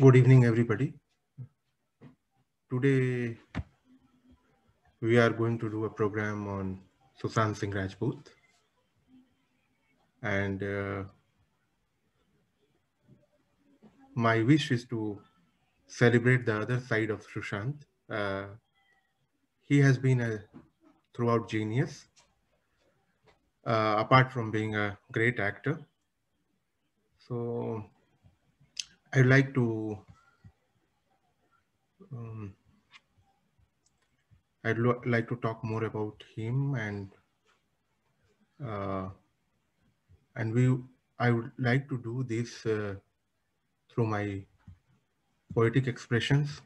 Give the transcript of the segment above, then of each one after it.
Good evening, everybody. Today, we are going to do a program on Susan Singh Rajput. And uh, my wish is to celebrate the other side of Sushant. Uh, he has been a throughout genius, uh, apart from being a great actor. So I'd like to um, I'd like to talk more about him and uh, and we I would like to do this uh, through my poetic expressions.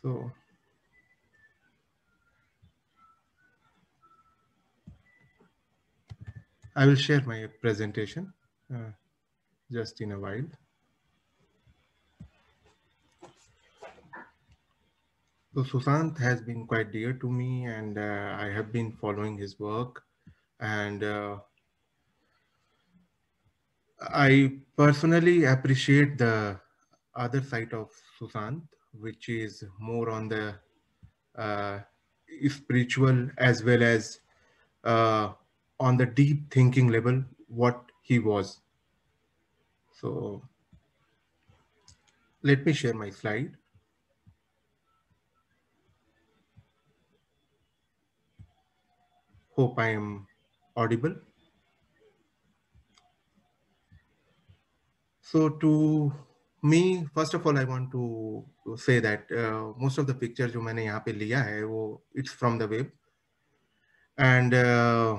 So. I will share my presentation uh, just in a while. So Sushant has been quite dear to me and uh, I have been following his work and uh, I personally appreciate the other side of Susanth, which is more on the uh, spiritual as well as uh, on the deep thinking level what he was. So let me share my slide. Hope I am audible. So to me, first of all, I want to say that uh, most of the pictures you मैंने have पे it's from the web and uh,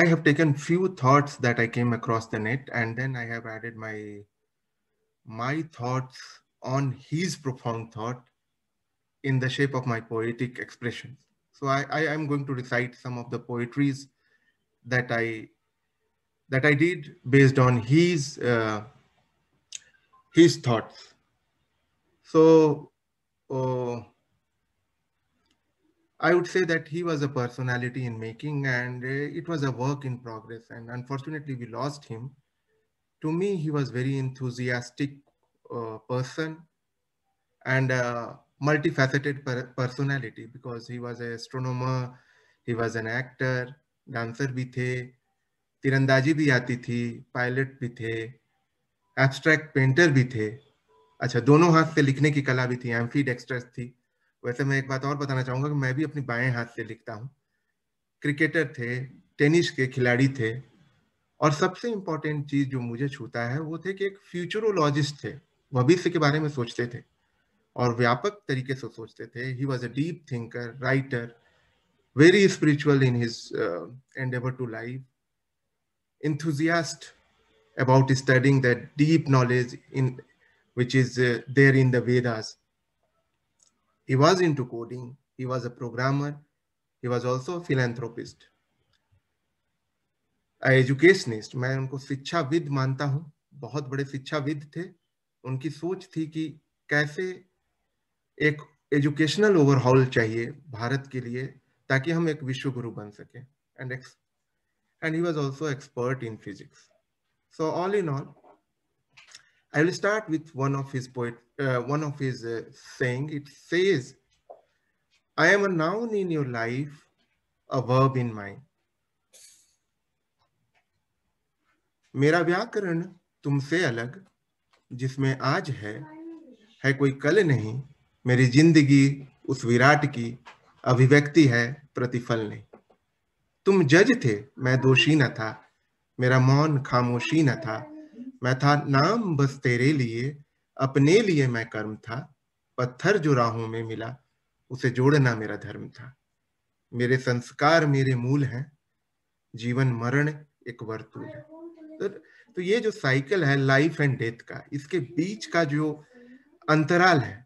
I have taken few thoughts that I came across the net, and then I have added my my thoughts on his profound thought in the shape of my poetic expressions. So I, I am going to recite some of the poetries that I that I did based on his uh, his thoughts. So. Uh, I would say that he was a personality in making and uh, it was a work in progress. And unfortunately, we lost him. To me, he was very enthusiastic uh, person and a uh, multifaceted per personality because he was an astronomer, he was an actor, dancer, भी the, tirandaji भी आती थी pilot भी थे abstract painter भी थे अच्छा दोनों हाथ से लिखने की कला भी thi. वैसे मैं एक बात और बताना चाहूंगा कि मैं भी अपने बाएं हाथ से लिखता हूँ क्रिकेटर थे टेनिस के खिलाड़ी थे और सबसे इम्पोर्टेंट चीज़ जो मुझे छूता है वो थे कि एक फ्यूचरोलॉजिस्ट थे भविष्य के बारे में सोचते थे और व्यापक तरीके से सोचते थे he was a deep thinker writer very spiritual in his end to life enthusiast about studying the deep knowledge in which is there in the Vedas He was into coding. He was a programmer. He was also a philanthropist. Educationist मैं उनको शिक्षाविद मानता हूँ बहुत बड़े शिक्षाविद थे उनकी सोच थी कि कैसे एक एजुकेशनल ओवरहॉल चाहिए भारत के लिए ताकि हम एक विश्व गुरु बन सकें and and he was also expert in physics so all in all I will start with one of his poet, uh, one of his uh, saying. It says, I am a noun in your life, a verb in mine. मेरा व्याकरण तुमसे अलग जिसमें आज है है कोई कल नहीं मेरी जिंदगी उस विराट की अभिव्यक्ति है प्रतिफल नहीं तुम जज थे मैं दोषी न था मेरा मौन खामोशी न था मैं था नाम बस तेरे लिए अपने लिए मैं कर्म था पत्थर जो राहों में मिला उसे जोड़ना मेरा धर्म था मेरे संस्कार मेरे मूल हैं जीवन मरण एक वर्तूल है तो, तो ये जो साइकिल है लाइफ एंड डेथ का इसके बीच का जो अंतराल है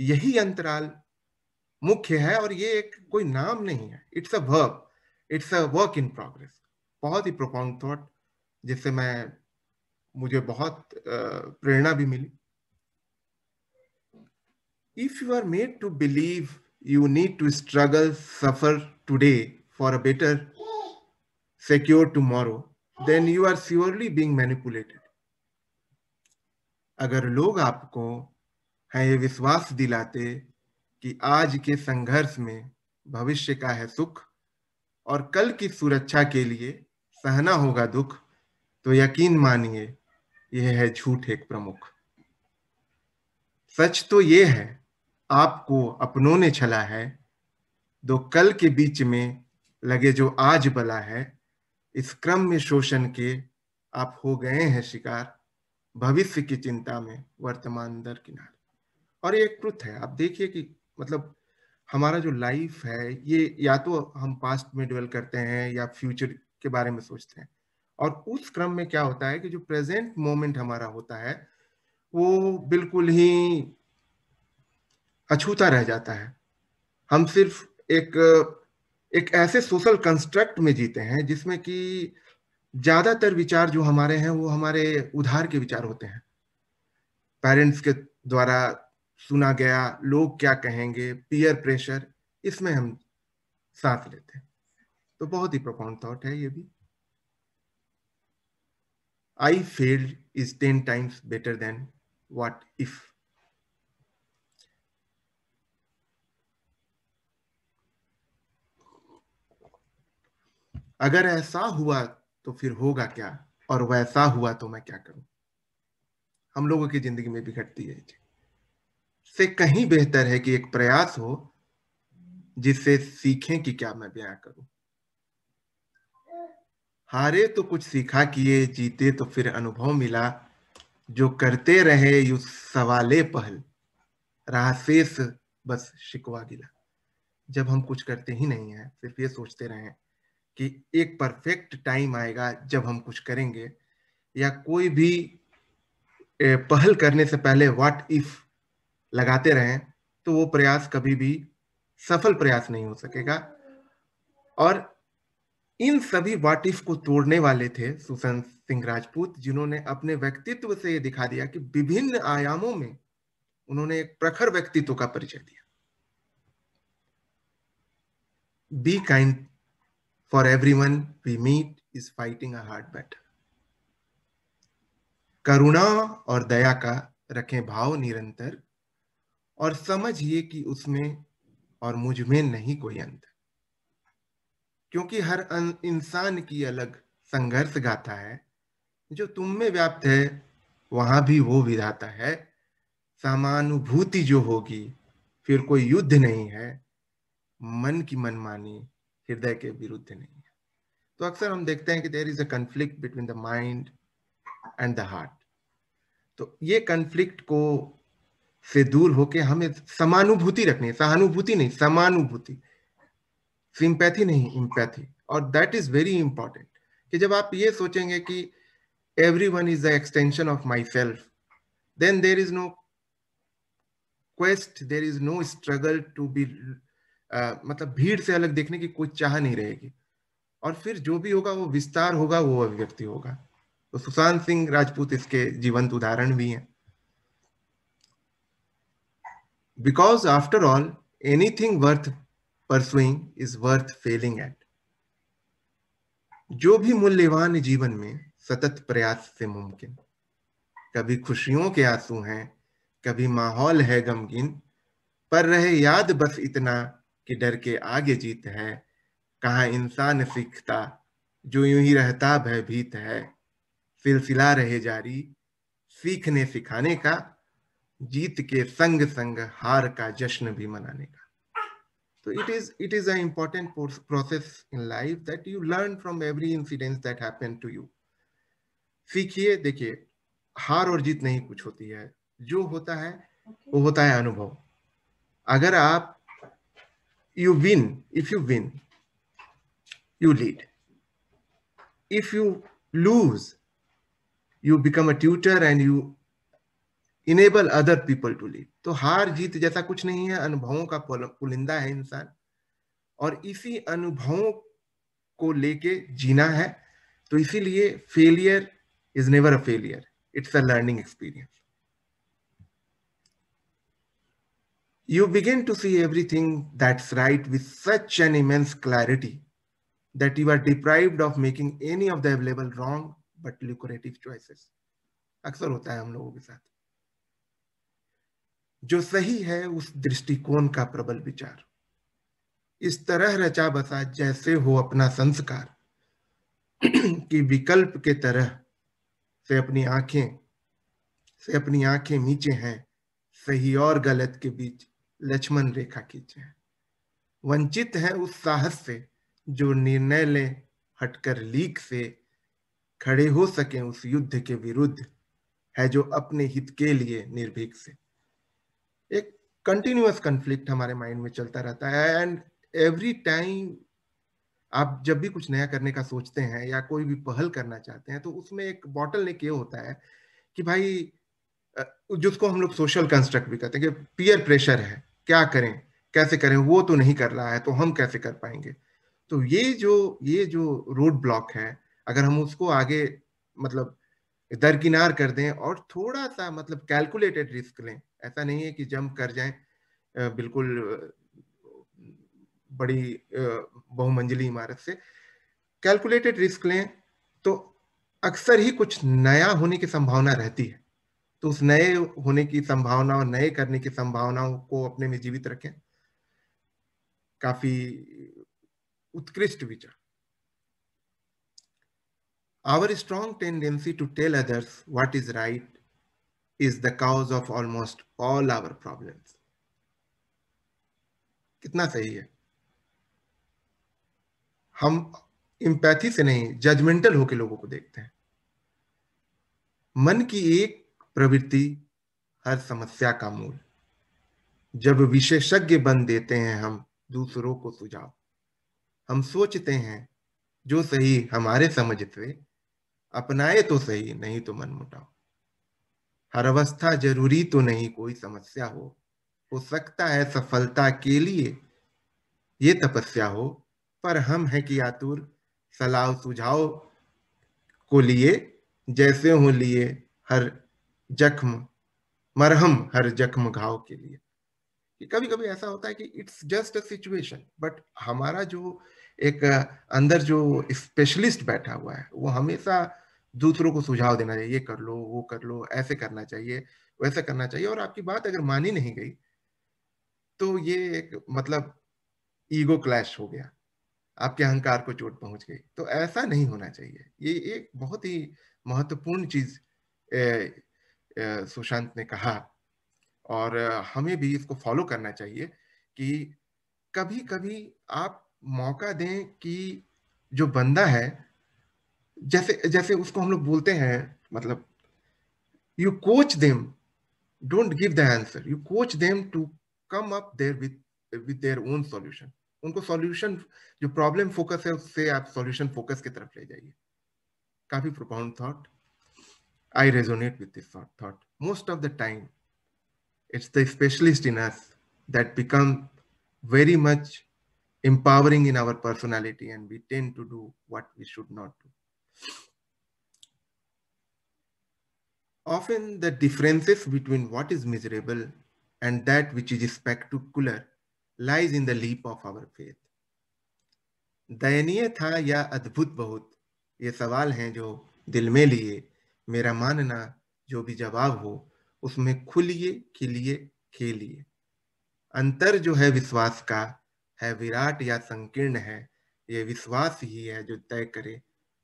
यही अंतराल मुख्य है और ये एक कोई नाम नहीं है it's a verb it's a work in progress बहुत ही प्रोपाउंड थॉट जिससे मैं मुझे बहुत प्रेरणा भी मिली if you are made to believe you need to struggle suffer today for a better secure tomorrow then you are surely being manipulated अगर लोग आपको हैं ये विश्वास दिलाते कि आज के संघर्ष में भविष्य का है सुख और कल की सुरक्षा के लिए सहना होगा दुख तो यकीन मानिए यह है झूठ एक प्रमुख सच तो ये है आपको अपनों ने छला है दो कल के बीच में लगे जो आज बला है इस क्रम में शोषण के आप हो गए हैं शिकार भविष्य की चिंता में वर्तमान दर किनारे और ये एक है आप देखिए कि मतलब हमारा जो लाइफ है ये या तो हम पास्ट में डिवेल करते हैं या फ्यूचर के बारे में सोचते हैं और उस क्रम में क्या होता है कि जो प्रेजेंट मोमेंट हमारा होता है वो बिल्कुल ही अछूता रह जाता है हम सिर्फ एक एक ऐसे सोशल कंस्ट्रक्ट में जीते हैं जिसमें कि ज़्यादातर विचार जो हमारे हैं वो हमारे उधार के विचार होते हैं पेरेंट्स के द्वारा सुना गया लोग क्या कहेंगे पीयर प्रेशर इसमें हम सांस लेते हैं तो बहुत ही प्रोफाउंड थॉट है ये भी I failed is 10 times better than what if. अगर ऐसा हुआ तो फिर होगा क्या और वैसा हुआ तो मैं क्या करूं हम लोगों की जिंदगी में भी घटती है से कहीं बेहतर है कि एक प्रयास हो जिससे सीखें कि क्या मैं ब्याह करूं हारे तो कुछ सीखा किए जीते तो फिर अनुभव मिला जो करते रहे यु सवाले पहल रहा शेष बस शिकवा गिला जब हम कुछ करते ही नहीं है सिर्फ ये सोचते रहे कि एक परफेक्ट टाइम आएगा जब हम कुछ करेंगे या कोई भी पहल करने से पहले व्हाट इफ लगाते रहे तो वो प्रयास कभी भी सफल प्रयास नहीं हो सकेगा और इन सभी वाटिफ को तोड़ने वाले थे सुशांत सिंह राजपूत जिन्होंने अपने व्यक्तित्व से ये दिखा दिया कि विभिन्न आयामों में उन्होंने एक प्रखर व्यक्तित्व का परिचय दिया be kind for every one we meet is fighting a hard battle करुणा और दया का रखें भाव निरंतर और समझिए कि उसमें और मुझमें नहीं कोई अंतर क्योंकि हर इंसान की अलग संघर्ष गाता है जो तुम में व्याप्त है वहां भी वो विधाता है समानुभूति जो होगी फिर कोई युद्ध नहीं है मन की मनमानी हृदय के विरुद्ध नहीं है तो अक्सर हम देखते हैं कि there is a conflict between the mind and the heart तो ये कंफ्लिक्ट को से दूर होके हमें समानुभूति रखनी है सहानुभूति नहीं समानुभूति सिंपैथी नहीं इम्पैथी और दैट इज वेरी इंपॉर्टेंट कि जब आप ये सोचेंगे कि every one is the extension of myself then there is no quest there is no struggle to be मतलब भीड़ से अलग देखने की कोई चाह नहीं रहेगी और फिर जो भी होगा वो विस्तार होगा वो अभिव्यक्ति होगा तो सुशांत सिंह राजपूत इसके जीवंत उदाहरण भी हैं because after all anything worth pursuing is worth failing at जो भी मूल्यवान जीवन में सतत प्रयास से मुमकिन कभी खुशियों के आंसू हैं कभी माहौल है गमगिन पर रहे याद बस इतना कि डर के आगे जीत है कहा इंसान सीखता जो यूं ही रहता भयभीत है सिलसिला रहे जारी सीखने सिखाने का जीत के संग संग हार का जश्न भी मनाने का So it is it is an important process in life that you learn from every incidents that happen to you. सीखिए देखिए हार और जीत नहीं कुछ होती है जो होता है वो होता है अनुभव अगर आप you win if you win you lead if you lose you become a tutor and you enable other people to lead तो हार जीत जैसा कुछ नहीं है अनुभवों का पुलिंदा है इंसान और इसी अनुभवों को लेके जीना है तो इसीलिए failure is never a failure it's a learning experience you begin to see everything that's right with such an immense clarity that you are deprived of making any of the available wrong but lucrative choices अक्सर होता है हम लोगों के साथ जो सही है उस दृष्टिकोण का प्रबल विचार इस तरह रचा बसा जैसे हो अपना संस्कार कि विकल्प के तरह से अपनी आंखें से अपनी आंखें नीचे हैं सही और गलत के बीच लक्ष्मण रेखा खींचे हैं वंचित है उस साहस से जो निर्णय ले हटकर लीक से खड़े हो सके उस युद्ध के विरुद्ध है जो अपने हित के लिए निर्भीक से एक कंटिन्यूस कंफ्लिक्ट हमारे माइंड में चलता रहता है एंड एवरी टाइम आप जब भी कुछ नया करने का सोचते हैं या कोई भी पहल करना चाहते हैं तो उसमें एक बॉटल ने क्या होता है कि भाई जिसको हम लोग सोशल कंस्ट्रक्ट भी कहते हैं कि पीयर प्रेशर है क्या करें कैसे करें वो तो नहीं कर रहा है तो हम कैसे कर पाएंगे तो ये जो ये जो रोड ब्लॉक है अगर हम उसको आगे मतलब दरकिनार कर दें और थोड़ा सा मतलब कैलकुलेटेड रिस्क लें ऐसा नहीं है कि जंप कर जाए बिल्कुल बड़ी बहुमंजिली इमारत से कैलकुलेटेड रिस्क लें तो अक्सर ही कुछ नया होने की संभावना रहती है तो उस नए होने की संभावना और नए करने की संभावनाओं को अपने में जीवित रखें काफी उत्कृष्ट विचार our strong tendency to tell others what is right is the cause of almost all our problems. कितना सही है हम इम्पैथी से नहीं जजमेंटल होकर लोगों को देखते हैं मन की एक प्रवृत्ति हर समस्या का मूल जब विशेषज्ञ बन देते हैं हम दूसरों को सुझाव हम सोचते हैं जो सही हमारे समझ से अपनाए तो सही नहीं तो मन मुटाओ हर अवस्था जरूरी तो नहीं कोई समस्या हो हो सकता है सफलता के लिए ये तपस्या हो पर हम है कि आतुर सलाह सुझाव को लिए जैसे हो लिए हर जख्म मरहम हर जख्म घाव के लिए कि कभी कभी ऐसा होता है कि it's just a situation but हमारा जो एक अंदर जो स्पेशलिस्ट बैठा हुआ है वो हमेशा दूसरों को सुझाव देना चाहिए ये कर लो वो कर लो ऐसे करना चाहिए वैसे करना चाहिए और आपकी बात अगर मानी नहीं गई तो ये एक मतलब ईगो क्लैश हो गया आपके अहंकार को चोट पहुंच गई तो ऐसा नहीं होना चाहिए ये एक बहुत ही महत्वपूर्ण चीज सुशांत ने कहा और हमें भी इसको फॉलो करना चाहिए कि कभी कभी आप मौका दें कि जो बंदा है जैसे जैसे उसको हम लोग बोलते हैं मतलब you coach them don't give the answer you coach them to come up their with with their own solution उनको सॉल्यूशन जो प्रॉब्लम फोकस है उससे आप सॉल्यूशन फोकस की तरफ ले जाइए काफी profound thought I resonate with this thought most of the time it's the specialist in us that become very much empowering in our personality and we tend to do what we should not do Often the differences between what is measurable and that which is spectacular lies in the leap of our faith. दयनीय था या अद्भुत बहुत ये सवाल हैं जो दिल में लिए मेरा मानना जो भी जवाब हो उसमें खुलिए खिलिए खेलिए अंतर जो है विश्वास का है विराट या संकीर्ण है ये विश्वास ही है जो तय करे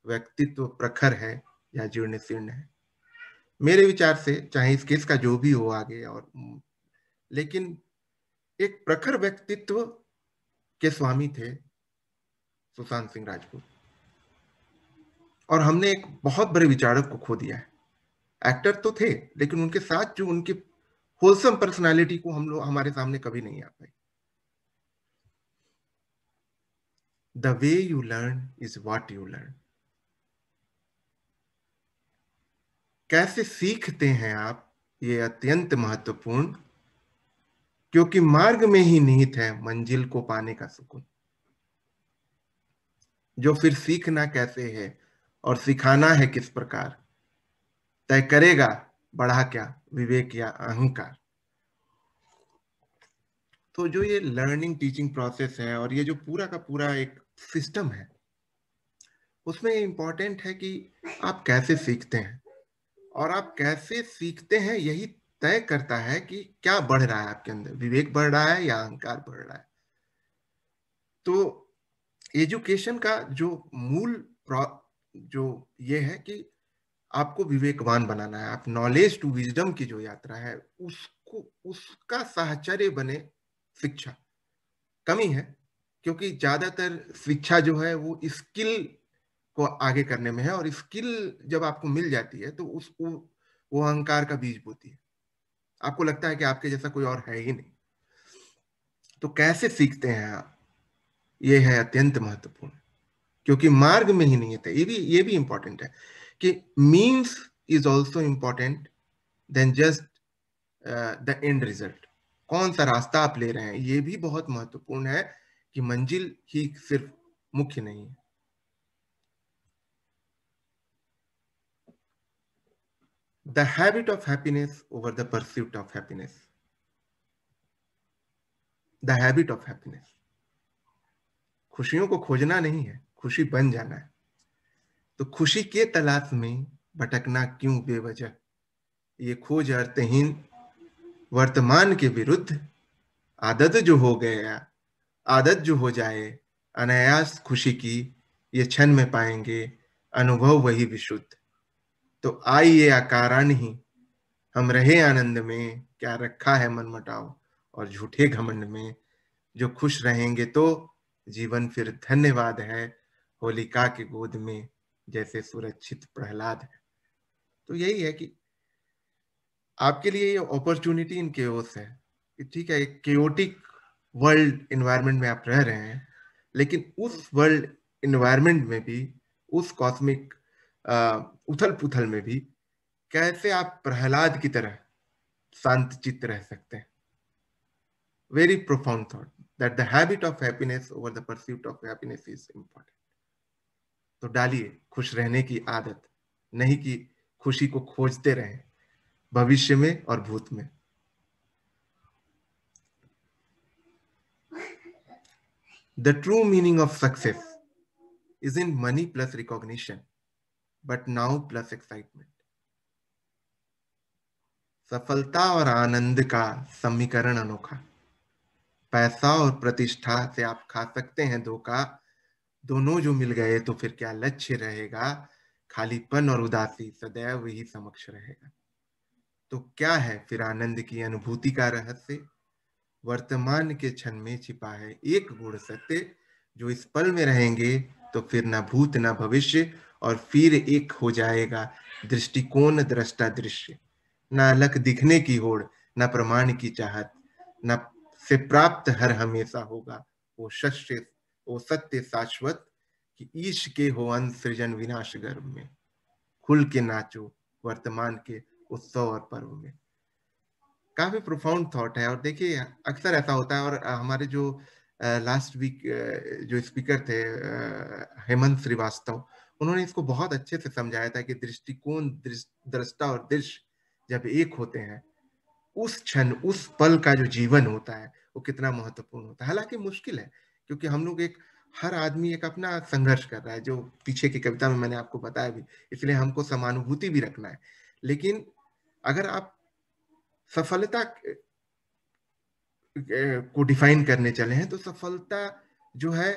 व्यक्तित्व प्रखर है या जीर्ण शीर्ण है मेरे विचार से चाहे इस केस का जो भी हो आगे और लेकिन एक प्रखर व्यक्तित्व के स्वामी थे सुशांत सिंह राजपूत और हमने एक बहुत बड़े विचारक को खो दिया है एक्टर तो थे लेकिन उनके साथ जो उनकी होलसम पर्सनालिटी को हम लोग हमारे सामने कभी नहीं आ पाई the way you learn is what you learn कैसे सीखते हैं आप ये अत्यंत महत्वपूर्ण क्योंकि मार्ग में ही निहित है मंजिल को पाने का सुकून जो फिर सीखना कैसे है और सिखाना है किस प्रकार तय करेगा बढ़ा क्या विवेक या अहंकार तो जो ये लर्निंग टीचिंग प्रोसेस है और ये जो पूरा का पूरा एक सिस्टम है उसमें इंपॉर्टेंट है कि आप कैसे सीखते हैं और आप कैसे सीखते हैं यही तय करता है कि क्या बढ़ रहा है आपके अंदर विवेक बढ़ रहा है या अहंकार बढ़ रहा है तो एजुकेशन का जो मूल जो ये है कि आपको विवेकवान बनाना है आप नॉलेज टू विजडम की जो यात्रा है उसको उसका साहचर्य बने शिक्षा कमी है क्योंकि ज्यादातर शिक्षा जो है वो स्किल को आगे करने में है और स्किल जब आपको मिल जाती है तो उस वो अहंकार का बीज बोती है आपको लगता है कि आपके जैसा कोई और है ही नहीं तो कैसे सीखते हैं आप ये है अत्यंत महत्वपूर्ण क्योंकि मार्ग में ही नहीं है ये भी ये भी इंपॉर्टेंट है कि means is also important than just the end result कौन सा रास्ता आप ले रहे हैं ये भी बहुत महत्वपूर्ण है कि मंजिल ही सिर्फ मुख्य नहीं है the habit of happiness over the pursuit of happiness. The habit of happiness. खुशियों को खोजना नहीं है खुशी बन जाना है तो खुशी के तलाश में भटकना क्यों बेवजह ये खोज अर्थहीन वर्तमान के विरुद्ध आदत जो हो गया आदत जो हो जाए अनायास खुशी की ये क्षण में पाएंगे अनुभव वही विशुद्ध तो आइए आकारण ही हम रहे आनंद में क्या रखा है मन मटाओ और झूठे घमंड में जो खुश रहेंगे तो जीवन फिर धन्यवाद है होलिका के गोद में जैसे सुरक्षित प्रहलाद है तो यही है कि आपके लिए ये अपॉर्चुनिटी इन केओस है कि ठीक है एक केओटिक वर्ल्ड इन्वायरमेंट में आप रह रहे हैं लेकिन उस वर्ल्ड इन्वायरमेंट में भी उस कॉस्मिक उथल पुथल में भी कैसे आप प्रहलाद की तरह शांत चित्त रह सकते हैं very profound thought that the habit of happiness over the pursuit of happiness is important तो डालिए खुश रहने की आदत नहीं कि खुशी को खोजते रहे भविष्य में और भूत में the true meaning of success is in money plus recognition but now plus excitement सफलता और आनंद का समीकरण अनोखा पैसा और प्रतिष्ठा से आप खा सकते हैं धोखा दोनों जो मिल गए तो फिर क्या लक्ष्य रहेगा खालीपन और उदासी सदैव ही समक्ष रहेगा तो क्या है फिर आनंद की अनुभूति का रहस्य वर्तमान के क्षण में छिपा है एक गुण सत्य जो इस पल में रहेंगे तो फिर ना भूत ना भविष्य और फिर एक हो जाएगा दृष्टिकोण दृष्टा दृश्य न अलग दिखने की होड़ न प्रमाण की चाहत न से प्राप्त हर हमेशा होगा वो शस्य वो सत्य शाश्वत कि ईश के हो अन सृजन विनाश गर्भ में खुल के नाचो वर्तमान के उत्सव और पर्व में काफी प्रोफाउंड थॉट है और देखिए अक्सर ऐसा होता है और हमारे जो लास्ट वीक जो स्पीकर थे हेमंत श्रीवास्तव उन्होंने इसको बहुत अच्छे से समझाया था कि दृष्टिकोण दृष्टा और दृश्य जब एक होते हैं उस क्षण उस पल का जो जीवन होता है वो कितना महत्वपूर्ण होता है हालांकि मुश्किल है क्योंकि हम लोग एक हर आदमी एक अपना संघर्ष कर रहा है जो पीछे की कविता में मैंने आपको बताया भी इसलिए हमको समानुभूति भी रखना है लेकिन अगर आप सफलता को डिफाइन करने चले हैं तो सफलता जो है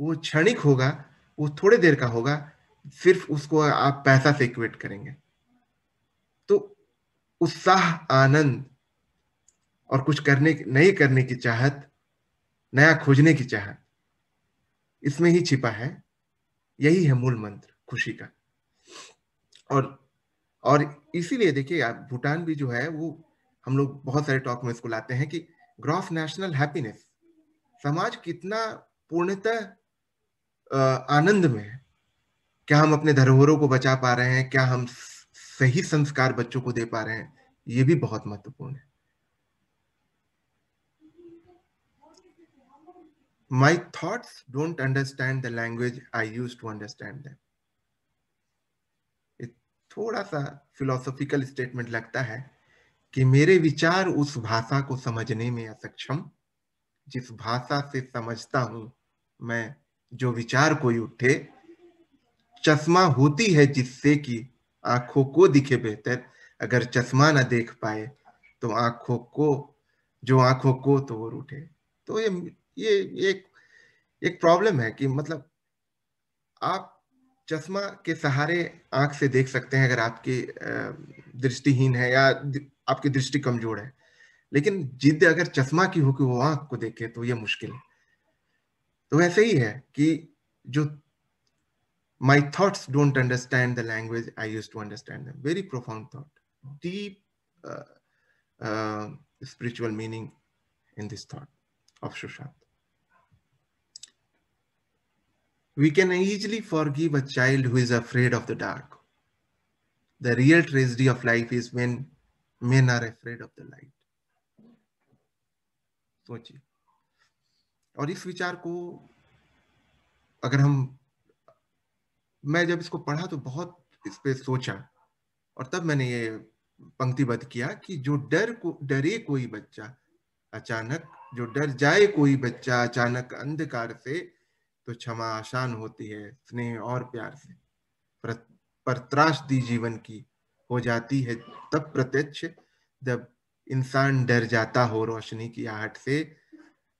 वो क्षणिक होगा वो थोड़े देर का होगा सिर्फ उसको आप पैसा से इक्वेट करेंगे तो उत्साह आनंद और कुछ करने नहीं करने की चाहत नया खोजने की चाहत इसमें ही छिपा है यही है मूल मंत्र खुशी का और और इसीलिए देखिए आप भूटान भी जो है वो हम लोग बहुत सारे टॉक में इसको लाते हैं कि ग्रॉस नेशनल हैप्पीनेस समाज कितना पूर्णतः आनंद में है क्या हम अपने धरोहरों को बचा पा रहे हैं क्या हम सही संस्कार बच्चों को दे पा रहे हैं ये भी बहुत महत्वपूर्ण है my thoughts don't understand the language I used to understand them. ये थोड़ा सा philosophical स्टेटमेंट लगता है कि मेरे विचार उस भाषा को समझने में असक्षम जिस भाषा से समझता हूं मैं जो विचार कोई उठे चश्मा होती है जिससे कि आंखों को दिखे बेहतर अगर चश्मा ना देख पाए तो आंखों को जो आंखों को तो वो रूठे तो ये ये एक एक प्रॉब्लम है कि मतलब आप चश्मा के सहारे आंख से देख सकते हैं अगर आपकी दृष्टिहीन है या आपकी दृष्टि कमजोर है लेकिन जिद अगर चश्मा की हो कि वो आंख को देखे तो ये मुश्किल है तो वैसे ही है कि जो my thoughts don't understand the language I used to understand them. Very profound thought, deep uh, uh, spiritual meaning in this thought of Shushant. We can easily forgive a child who is afraid of the dark. The real tragedy of life is when men are afraid of the light. सोचिए और इस विचार को अगर हम मैं जब इसको पढ़ा तो बहुत इस पर सोचा और तब मैंने ये पंक्तिबद्ध किया कि जो डर को डरे कोई बच्चा अचानक जो डर जाए कोई बच्चा अचानक अंधकार से तो क्षमा आसान होती है स्नेह और प्यार से पर, पर त्रास दी जीवन की हो जाती है तब प्रत्यक्ष जब इंसान डर जाता हो रोशनी की आहट से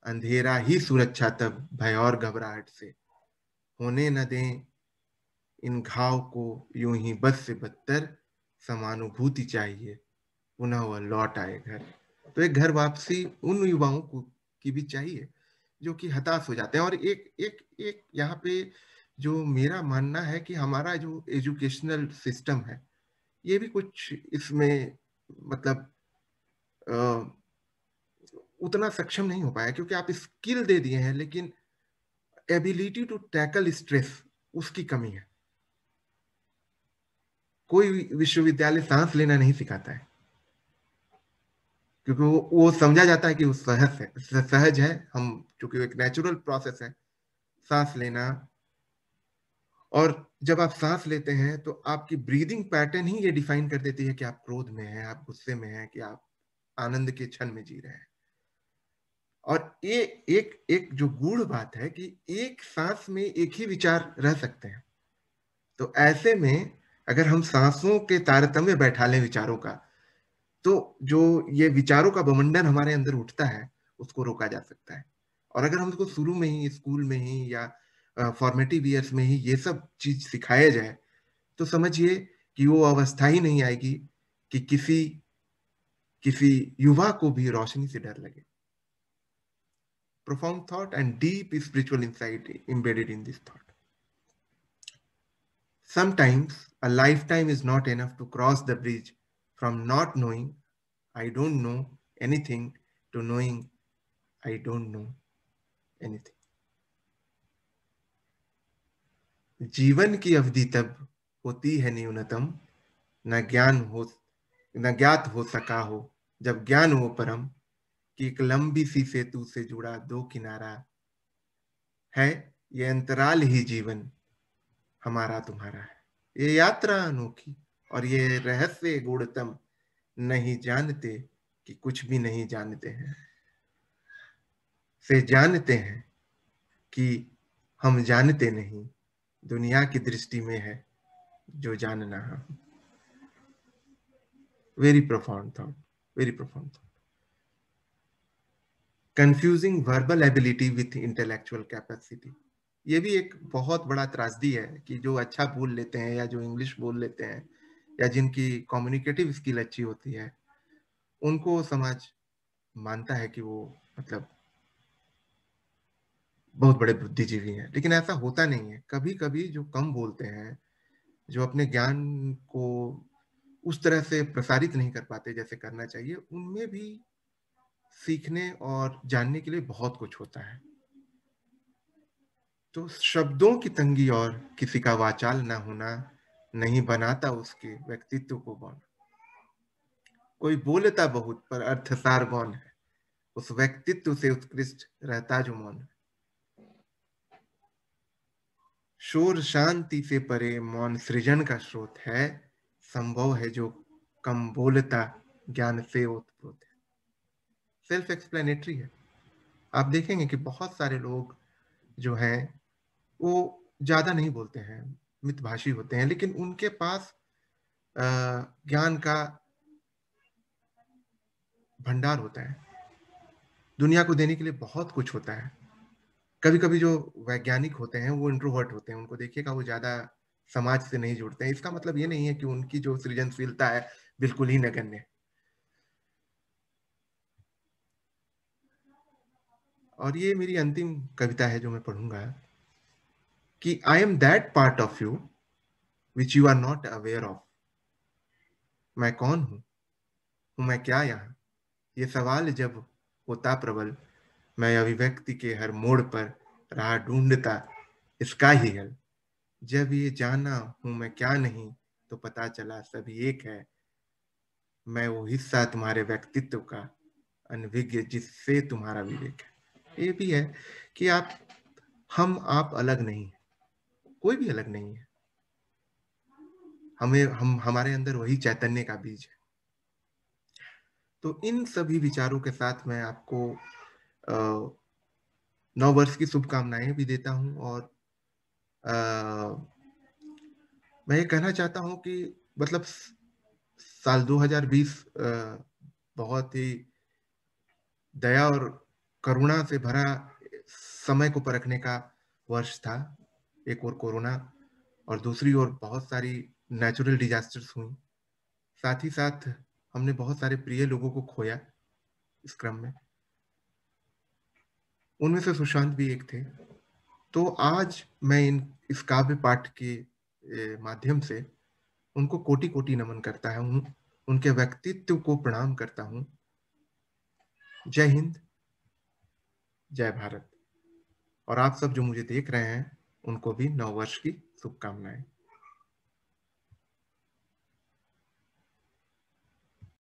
अंधेरा ही सुरक्षा तब भय और घबराहट से होने न दें इन घाव को यूं ही बद से बदतर समानुभूति चाहिए पुनः वह लौट आए घर तो एक घर वापसी उन युवाओं को की भी चाहिए जो कि हताश हो जाते हैं और एक एक एक यहाँ पे जो मेरा मानना है कि हमारा जो एजुकेशनल सिस्टम है ये भी कुछ इसमें मतलब आ, उतना सक्षम नहीं हो पाया क्योंकि आप स्किल दे दिए हैं लेकिन एबिलिटी टू टैकल स्ट्रेस उसकी कमी है कोई विश्वविद्यालय सांस लेना नहीं सिखाता है क्योंकि वो, वो समझा जाता है कि वो सहज है सहज है हम चूंकि एक नेचुरल प्रोसेस है सांस लेना और जब आप सांस लेते हैं तो आपकी ब्रीदिंग पैटर्न ही ये डिफाइन कर देती है कि आप क्रोध में हैं आप गुस्से में हैं कि आप आनंद के क्षण में जी रहे हैं और ये एक एक जो गूढ़ बात है कि एक सांस में एक ही विचार रह सकते हैं तो ऐसे में अगर हम सांसों के तारतम्य बैठा लें विचारों का तो जो ये विचारों का बमंडन हमारे अंदर उठता है उसको रोका जा सकता है और अगर उसको शुरू में ही स्कूल में ही या फॉर्मेटिव ईयर्स में ही ये सब चीज सिखाया जाए तो समझिए कि वो अवस्था ही नहीं आएगी कि किसी किसी युवा को भी रोशनी से डर लगे profound thought and deep spiritual insight embedded in this thought sometimes A lifetime is not enough to cross the bridge from not knowing, I don't know anything, to knowing, I don't know anything. jeevan ki avdhi tab hoti hai nyunatam na gyan ho na gyat ho saka ho jab gyan ho param ki ek lambi si setu se juda do kinara hai ye antaral hi jeevan hamara tumhara hai ये यात्रा अनोखी और ये रहस्य गुणतम नहीं जानते कि कुछ भी नहीं जानते हैं से जानते हैं कि हम जानते नहीं दुनिया की दृष्टि में है जो जानना है very profound thought very profound thought confusing verbal ability with intellectual capacity ये भी एक बहुत बड़ा त्रासदी है कि जो अच्छा बोल लेते हैं या जो इंग्लिश बोल लेते हैं या जिनकी कम्युनिकेटिव स्किल अच्छी होती है उनको समाज मानता है कि वो मतलब बहुत बड़े बुद्धिजीवी हैं लेकिन ऐसा होता नहीं है कभी कभी जो कम बोलते हैं जो अपने ज्ञान को उस तरह से प्रसारित नहीं कर पाते जैसे करना चाहिए उनमें भी सीखने और जानने के लिए बहुत कुछ होता है तो शब्दों की तंगी और किसी का वाचाल ना होना नहीं बनाता उसके व्यक्तित्व को बौन कोई बोलता बहुत पर अर्थसार गौन है उस व्यक्तित्व से उत्कृष्ट रहता जो मौन है शोर शांति से परे मौन सृजन का स्रोत है संभव है जो कम बोलता ज्ञान से ओतप्रोत है सेल्फ एक्सप्लेनेटरी है आप देखेंगे कि बहुत सारे लोग जो हैं वो ज़्यादा नहीं बोलते हैं मितभाषी होते हैं लेकिन उनके पास ज्ञान का भंडार होता है दुनिया को देने के लिए बहुत कुछ होता है कभी कभी जो वैज्ञानिक होते हैं वो इंट्रोवर्ट होते हैं उनको देखिएगा वो ज़्यादा समाज से नहीं जुड़ते हैं इसका मतलब ये नहीं है कि उनकी जो सृजनशीलता है बिल्कुल ही नगण्य और ये मेरी अंतिम कविता है जो मैं पढ़ूंगा कि I am that part of you which you are not aware of मैं कौन हूं हूं मैं क्या यहां ये सवाल जब होता प्रबल मैं अभिव्यक्ति के हर मोड़ पर राह ढूंढता इसका ही हल जब ये जाना हूं मैं क्या नहीं तो पता चला सभी एक है मैं वो हिस्सा तुम्हारे व्यक्तित्व का अनभिज्ञ जिससे तुम्हारा विवेक है ये भी है कि आप हम आप अलग नहीं कोई भी अलग नहीं है हमें हम हमारे अंदर वही चैतन्य का बीज है तो इन सभी विचारों के साथ मैं आपको आ, नौ वर्ष की शुभकामनाएं भी देता हूं और आ, मैं ये कहना चाहता हूं कि मतलब साल 2020 बहुत ही दया और करुणा से भरा समय को परखने का वर्ष था एक और कोरोना और दूसरी ओर बहुत सारी नेचुरल डिजास्टर्स हुई साथ ही साथ हमने बहुत सारे प्रिय लोगों को खोया इस क्रम में उनमें से सुशांत भी एक थे तो आज मैं इन इस काव्य पाठ के माध्यम से उनको कोटि कोटि नमन करता हूँ उनके व्यक्तित्व को प्रणाम करता हूँ जय हिंद जय भारत और आप सब जो मुझे देख रहे हैं उनको भी नव वर्ष की शुभकामनाएं